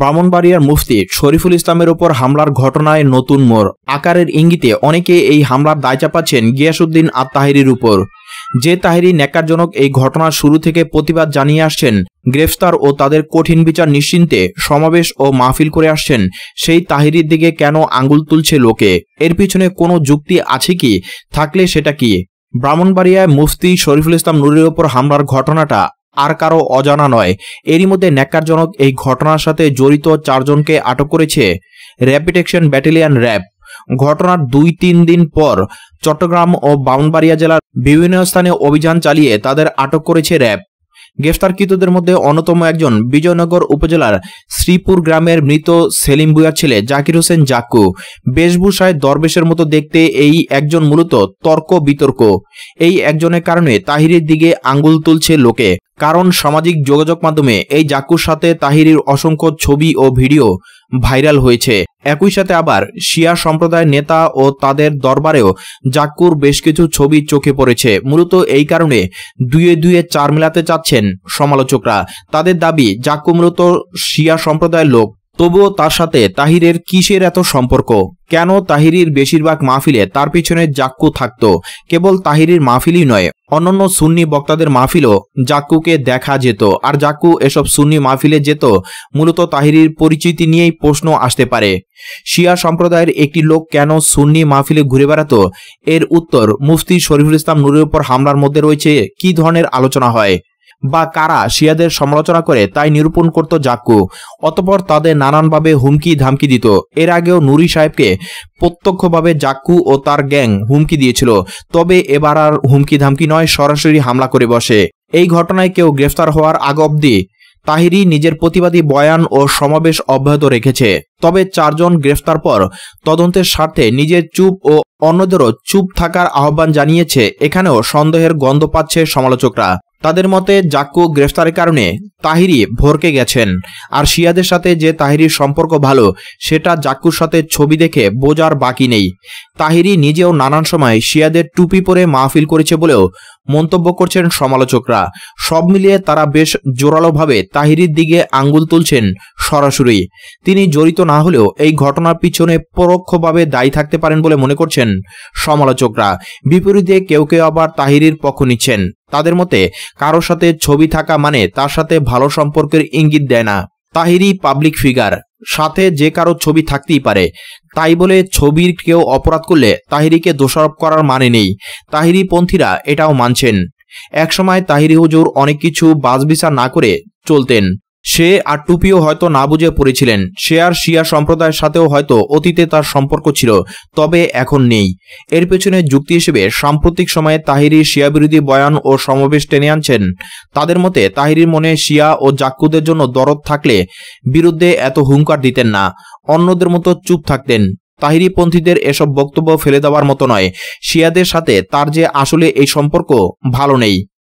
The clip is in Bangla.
ব্রাহ্মণবাড়িয়ার মুফতি শরীফুল ইসলামের ওপর হামলার ঘটনায় নতুন মোড় আকারের ইঙ্গিতে অনেকে এই হামলার দায় চাপাচ্ছেন গিয়াসুদ্দিন আর তাহিরির উপর যে তাহিরি ন্যাকারজনক এই ঘটনার শুরু থেকে প্রতিবাদ জানিয়ে আসছেন গ্রেফতার ও তাদের কঠিন বিচার নিশ্চিন্তে সমাবেশ ও মাহফিল করে আসছেন সেই তাহিরির দিকে কেন আঙ্গুল তুলছে লোকে এর পিছনে কোনো যুক্তি আছে কি থাকলে সেটা কি ব্রাহ্মণবাড়িয়ায় মুফতি শরীফুল ইসলাম নুরের ওপর হামলার ঘটনাটা আর কারো অজানা নয় এরই মধ্যে ন্যাক্কারজনক এই ঘটনার সাথে জড়িত চারজনকে আটক করেছে র্যাপিড অ্যাকশন ব্যাটালিয়ান র্যাব ঘটনার দুই তিন দিন পর চট্টগ্রাম ও বাউনবাড়িয়া জেলার বিভিন্ন স্থানে অভিযান চালিয়ে তাদের আটক করেছে র্যাব গ্রেফতারকৃতদের মধ্যে অন্যতম একজন বিজয়নগর উপজেলার শ্রীপুর গ্রামের মৃত সেলিম বুয়ার ছেলে জাকির হোসেন জাকু বেশভূষায় দরবেশের মতো দেখতে এই একজন মূলত তর্ক বিতর্ক এই একজনের কারণে তাহিরের দিকে আঙ্গুল তুলছে লোকে কারণ সামাজিক যোগাযোগ মাধ্যমে এই জাকুর সাথে তাহিরির অসংখ্য ছবি ও ভিডিও ভাইরাল হয়েছে একই সাথে আবার শিয়া সম্প্রদায়ের নেতা ও তাদের দরবারেও জাকুর বেশ কিছু ছবি চোখে পড়েছে মূলত এই কারণে দুয়ে দুয়ে চার মেলাতে চাচ্ছেন সমালোচকরা তাদের দাবি জাকু মূলত শিয়া সম্প্রদায়ের লোক তবুও তার সাথে তাহিরের কিসের এত সম্পর্ক কেন তাহিরির বেশিরভাগ মাহফিলে তার পিছনে জাক্কু থাকত কেবল তাহিরির মাহফিলই নয় অন্যান্য সুন্নি বক্তাদের মাহফিলও জাক্কুকে দেখা যেত আর জাক্কু এসব সুন্নি মাহফিলে যেত মূলত তাহিরির পরিচিতি নিয়েই প্রশ্ন আসতে পারে শিয়া সম্প্রদায়ের একটি লোক কেন সুন্নি মাহফিলে ঘুরে বেড়াতো এর উত্তর মুফতি শরীফুল ইসলাম নুরের উপর হামলার মধ্যে রয়েছে কি ধরনের আলোচনা হয় বা কারা শিয়াদের সমালোচনা করে তাই নিরূপণ করত জাক্কু অতপর তাদের নানানভাবে হুমকি ধামকি দিত এর আগেও নুরি সাহেবকে প্রত্যক্ষভাবে জাক্কু ও তার গ্যাং হুমকি দিয়েছিল তবে এবার আর হুমকি ধামকি নয় সরাসরি হামলা করে বসে এই ঘটনায় কেউ গ্রেফতার হওয়ার আগ অবধি তাহিরি নিজের প্রতিবাদী বয়ান ও সমাবেশ অব্যাহত রেখেছে তবে চারজন গ্রেফতার পর তদন্তের স্বার্থে নিজের চুপ ও অন্যদেরও চুপ থাকার আহ্বান জানিয়েছে এখানেও সন্দেহের গন্ধ পাচ্ছে সমালোচকরা তাদের মতে জাক্কু গ্রেফতারের কারণে তাহিরি ভরকে গেছেন আর শিয়াদের সাথে যে তাহিরির সম্পর্ক ভালো সেটা জাক্কুর সাথে ছবি দেখে বোঝার বাকি নেই তাহিরি নিজেও নানান সময় শিয়াদের টুপি পরে মাহফিল করেছে বলেও মন্তব্য করছেন সমালোচকরা সব মিলিয়ে তারা বেশ জোরালোভাবে তাহিরির দিকে আঙ্গুল তুলছেন সরাসরি তিনি জড়িত না হলেও এই ঘটনার পিছনে পরোক্ষভাবে দায়ী থাকতে পারেন বলে মনে করছেন সমালোচকরা বিপরীতে কেউ কেউ আবার তাহিরির পক্ষ নিচ্ছেন তাদের মতে কারো সাথে ছবি থাকা মানে তার সাথে ভালো সম্পর্কের ইঙ্গিত দেয় না তাহিরি পাবলিক ফিগার সাথে যে কারো ছবি থাকতেই পারে তাই বলে ছবির কেউ অপরাধ করলে তাহিরিকে দোষারোপ করার মানে নেই তাহিরি পন্থীরা এটাও মানছেন একসময় তাহিরি হুজুর অনেক কিছু বাজবিচার না করে চলতেন সে আর টুপিও হয়তো না বুঝে পড়েছিলেন সে আর শিয়া সম্প্রদায়ের সাথেও হয়তো অতীতে তার সম্পর্ক ছিল তবে এখন নেই এর পেছনে যুক্তি হিসেবে সাম্প্রতিক সময়ে তাহিরি শিয়া বিরোধী বয়ান ও সমাবেশ টেনে আনছেন তাদের মতে তাহিরির মনে শিয়া ও জাক্কুদের জন্য দরদ থাকলে বিরুদ্ধে এত হুঙ্কার দিতেন না অন্যদের মতো চুপ থাকতেন তাহিরিপন্থীদের এসব বক্তব্য ফেলে দেওয়ার মতো নয় শিয়াদের সাথে তার যে আসলে এই সম্পর্ক ভালো নেই